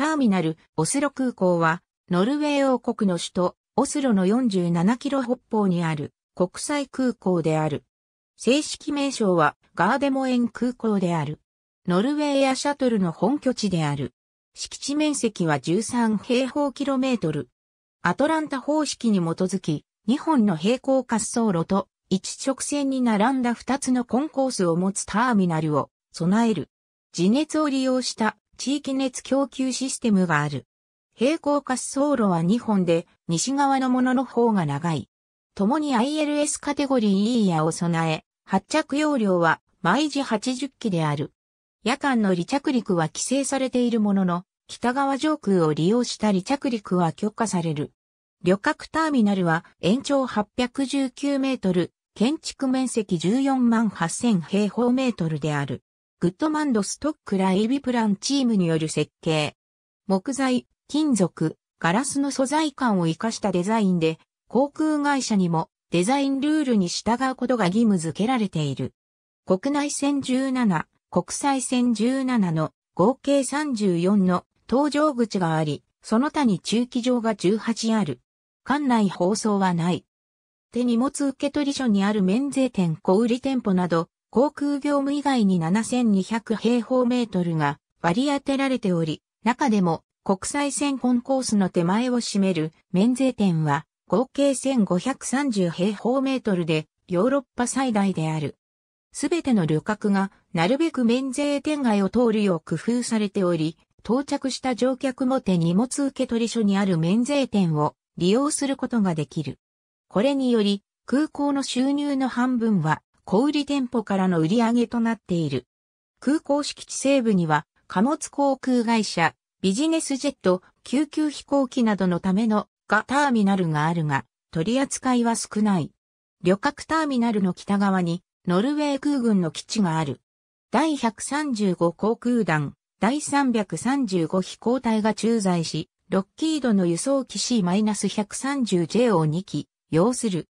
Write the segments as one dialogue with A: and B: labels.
A: ターミナル、オスロ空港は、ノルウェー王国の首都、オスロの47キロ北方にある国際空港である。正式名称はガーデモエン空港である。ノルウェーやシャトルの本拠地である。敷地面積は13平方キロメートル。アトランタ方式に基づき、2本の平行滑走路と一直線に並んだ2つのコンコースを持つターミナルを備える。地熱を利用した地域熱供給システムがある。平行滑走路は2本で、西側のものの方が長い。共に ILS カテゴリー E やを備え、発着容量は毎時80機である。夜間の離着陸は規制されているものの、北側上空を利用した離着陸は許可される。旅客ターミナルは延長819メートル、建築面積14万8000平方メートルである。グッドマンドストックライビプランチームによる設計。木材、金属、ガラスの素材感を活かしたデザインで、航空会社にもデザインルールに従うことが義務付けられている。国内線17、国際線17の合計34の搭乗口があり、その他に駐機場が18ある。館内放送はない。手荷物受取所にある免税店小売店舗など、航空業務以外に7200平方メートルが割り当てられており、中でも国際線コンコースの手前を占める免税店は合計1530平方メートルでヨーロッパ最大である。すべての旅客がなるべく免税店街を通るよう工夫されており、到着した乗客も手荷物受取所にある免税店を利用することができる。これにより、空港の収入の半分は小売店舗からの売り上げとなっている。空港敷地西部には、貨物航空会社、ビジネスジェット、救急飛行機などのためのがターミナルがあるが、取り扱いは少ない。旅客ターミナルの北側に、ノルウェー空軍の基地がある。第135航空団、第335飛行隊が駐在し、ロッキードの輸送機 C-130J を2機、要する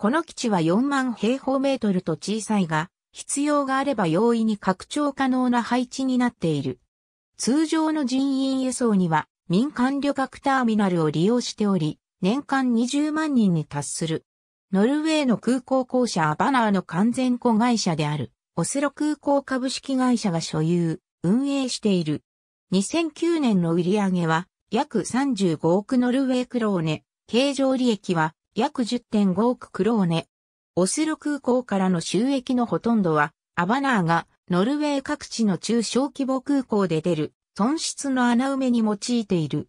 A: この基地は4万平方メートルと小さいが、必要があれば容易に拡張可能な配置になっている。通常の人員輸送には民間旅客ターミナルを利用しており、年間20万人に達する。ノルウェーの空港公社アバナーの完全子会社である、オスロ空港株式会社が所有、運営している。2009年の売上は約35億ノルウェークローネ、経常利益は約10.5億クローネ。オスロ空港からの収益のほとんどは、アバナーがノルウェー各地の中小規模空港で出る損失の穴埋めに用いている。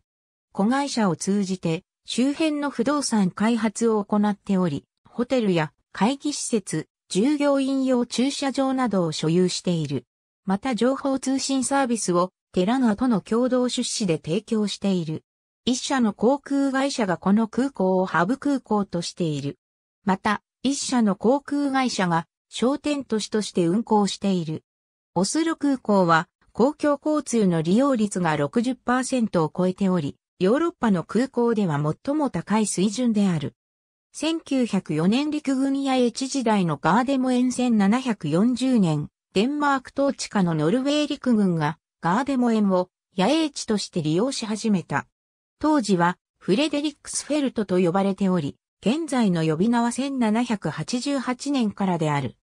A: 子会社を通じて周辺の不動産開発を行っており、ホテルや会議施設、従業員用駐車場などを所有している。また情報通信サービスをテラナとの共同出資で提供している。一社の航空会社がこの空港をハブ空港としている。また、一社の航空会社が商店都市として運航している。オスロ空港は公共交通の利用率が60%を超えており、ヨーロッパの空港では最も高い水準である。1904年陸軍野営地時代のガーデモ沿線740年、デンマーク統治下のノルウェー陸軍がガーデモ沿を野営地として利用し始めた。当時はフレデリックスフェルトと呼ばれており、現在の呼び名は1788年からである。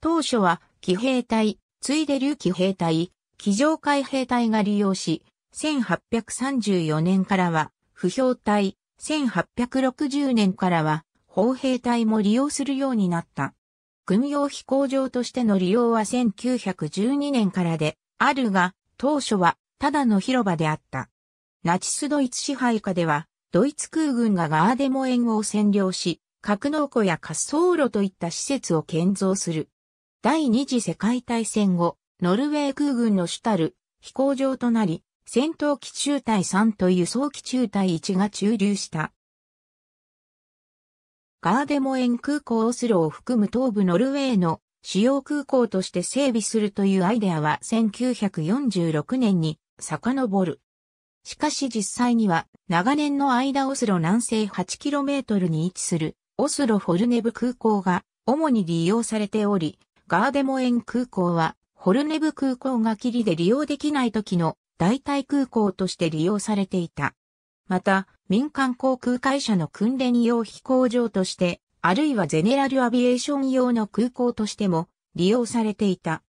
A: 当初は騎兵隊、ついで流騎兵隊、騎乗海兵隊が利用し、1834年からは不評隊、1860年からは砲兵隊も利用するようになった。軍用飛行場としての利用は1912年からで、あるが、当初はただの広場であった。ナチスドイツ支配下では、ドイツ空軍がガーデモ園を占領し、格納庫や滑走路といった施設を建造する。第二次世界大戦後、ノルウェー空軍の主たる飛行場となり、戦闘機中隊3と輸送機中隊1が駐留した。ガーデモエン空港オスロを含む東部ノルウェーの主要空港として整備するというアイデアは1946年に遡る。しかし実際には、長年の間オスロ南西 8km に位置する、オスロフォルネブ空港が主に利用されており、ガーデモエン空港は、フォルネブ空港がきりで利用できない時の代替空港として利用されていた。また、民間航空会社の訓練用飛行場として、あるいはゼネラルアビエーション用の空港としても利用されていた。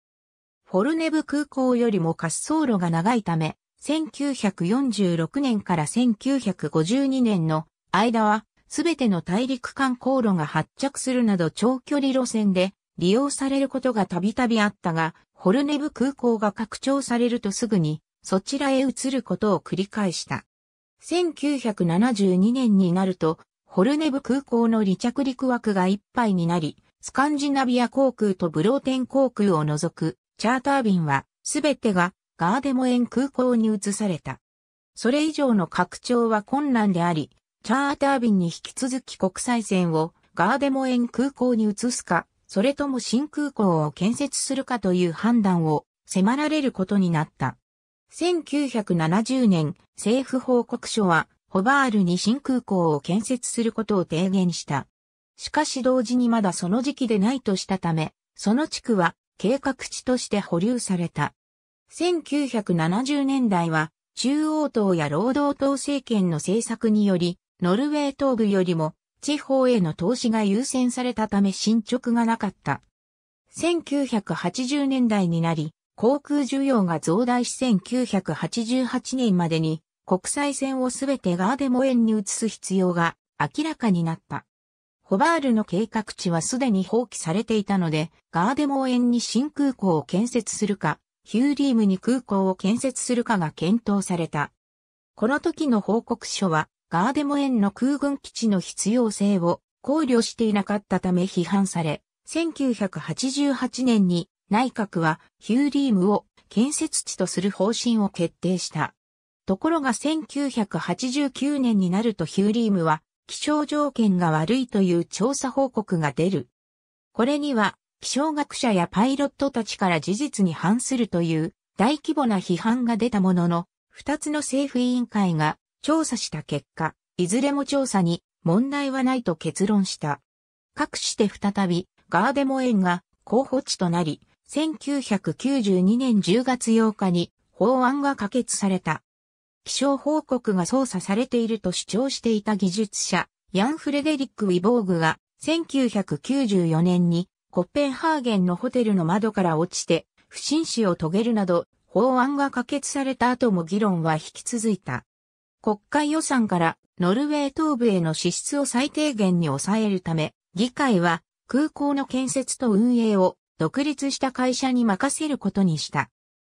A: フォルネブ空港よりも滑走路が長いため、1946年から1952年の間は、すべての大陸間航路が発着するなど長距離路線で利用されることがたびたびあったが、ホルネブ空港が拡張されるとすぐに、そちらへ移ることを繰り返した。1972年になると、ホルネブ空港の離着陸枠がいっぱいになり、スカンジナビア航空とブローテン航空を除くチャーター便はすべてがガーデモエン空港に移された。それ以上の拡張は困難であり、チャーター便に引き続き国際線をガーデモエン空港に移すか、それとも新空港を建設するかという判断を迫られることになった。1970年、政府報告書は、ホバールに新空港を建設することを提言した。しかし同時にまだその時期でないとしたため、その地区は計画地として保留された。1970年代は中央党や労働党政権の政策により、ノルウェー東部よりも地方への投資が優先されたため進捗がなかった。1980年代になり、航空需要が増大し1988年までに国際線をすべてガーデモ園に移す必要が明らかになった。ホバールの計画地はすでに放棄されていたので、ガーデモ園に新空港を建設するか、ヒューリームに空港を建設するかが検討された。この時の報告書は、ガーデモ園の空軍基地の必要性を考慮していなかったため批判され、1988年に内閣はヒューリームを建設地とする方針を決定した。ところが1989年になるとヒューリームは気象条件が悪いという調査報告が出る。これには気象学者やパイロットたちから事実に反するという大規模な批判が出たものの、二つの政府委員会が調査した結果、いずれも調査に問題はないと結論した。各して再びガーデモ園が候補地となり、1992年10月8日に法案が可決された。気象報告が操作されていると主張していた技術者、ヤン・フレデリック・ウィボーグが1994年にコッペンハーゲンのホテルの窓から落ちて、不審死を遂げるなど、法案が可決された後も議論は引き続いた。国会予算からノルウェー東部への支出を最低限に抑えるため、議会は空港の建設と運営を独立した会社に任せることにした。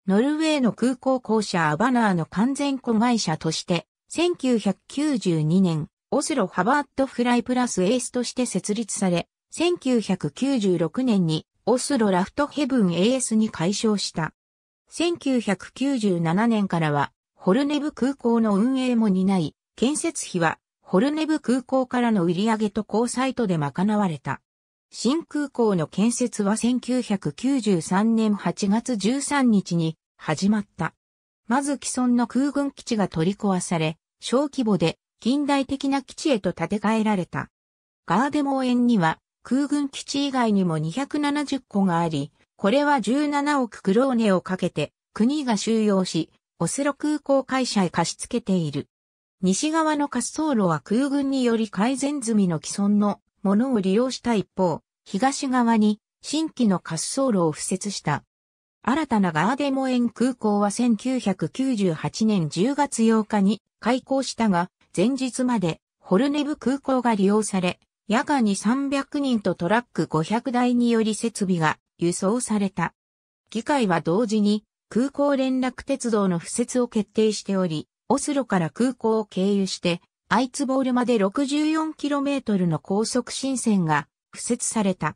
A: ノルウェーの空港公社アバナーの完全子会社として、1992年、オスロハバーットフライプラスエースとして設立され、1996年にオスロラフトヘブン AS に改称した。1997年からは、ホルネブ空港の運営も担い、建設費は、ホルネブ空港からの売り上げと高サイトで賄われた。新空港の建設は1993年8月13日に始まった。まず既存の空軍基地が取り壊され、小規模で近代的な基地へと建て替えられた。ガーデモ園には空軍基地以外にも270個があり、これは17億クローネをかけて国が収容し、オスロ空港会社へ貸し付けている。西側の滑走路は空軍により改善済みの既存のものを利用した一方、東側に新規の滑走路を付設した。新たなガーデモエン空港は1998年10月8日に開港したが、前日までホルネブ空港が利用され、夜間に300人とトラック500台により設備が輸送された。議会は同時に空港連絡鉄道の付設を決定しており、オスロから空港を経由して、アイツボールまで 64km の高速新線が付設された。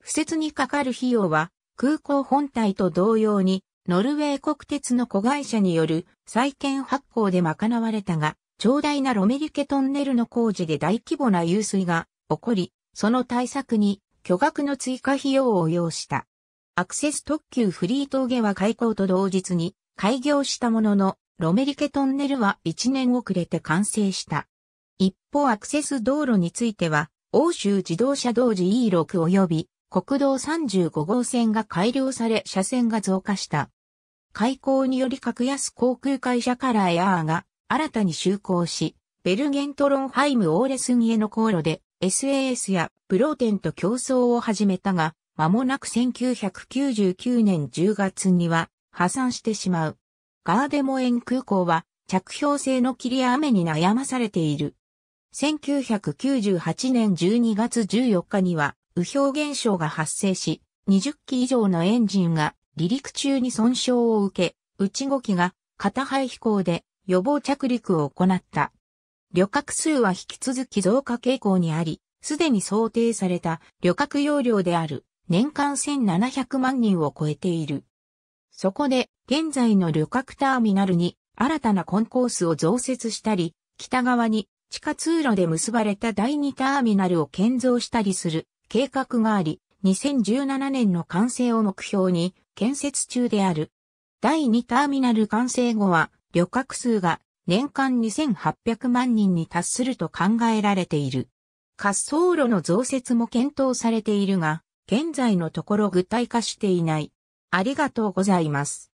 A: 付設にかかる費用は空港本体と同様にノルウェー国鉄の子会社による債券発行で賄われたが、長大なロメリケトンネルの工事で大規模な湧水が起こり、その対策に巨額の追加費用を要した。アクセス特急フリー峠は開港と同日に開業したものの、ロメリケトンネルは1年遅れて完成した。一方アクセス道路については、欧州自動車道時 E6 及び国道35号線が改良され車線が増加した。開港により格安航空会社からエアーが新たに就航し、ベルゲントロンハイムオーレスギへの航路で SAS やプロテンと競争を始めたが、間もなく1999年10月には破産してしまう。ガーデモエン空港は着氷性の霧や雨に悩まされている。1998年12月14日には、右表現象が発生し、20機以上のエンジンが離陸中に損傷を受け、内5機が片肺飛行で予防着陸を行った。旅客数は引き続き増加傾向にあり、すでに想定された旅客容量である年間1700万人を超えている。そこで現在の旅客ターミナルに新たなコンコースを増設したり、北側に地下通路で結ばれた第二ターミナルを建造したりする計画があり、2017年の完成を目標に建設中である。第2ターミナル完成後は、旅客数が年間2800万人に達すると考えられている。滑走路の増設も検討されているが、現在のところ具体化していない。ありがとうございます。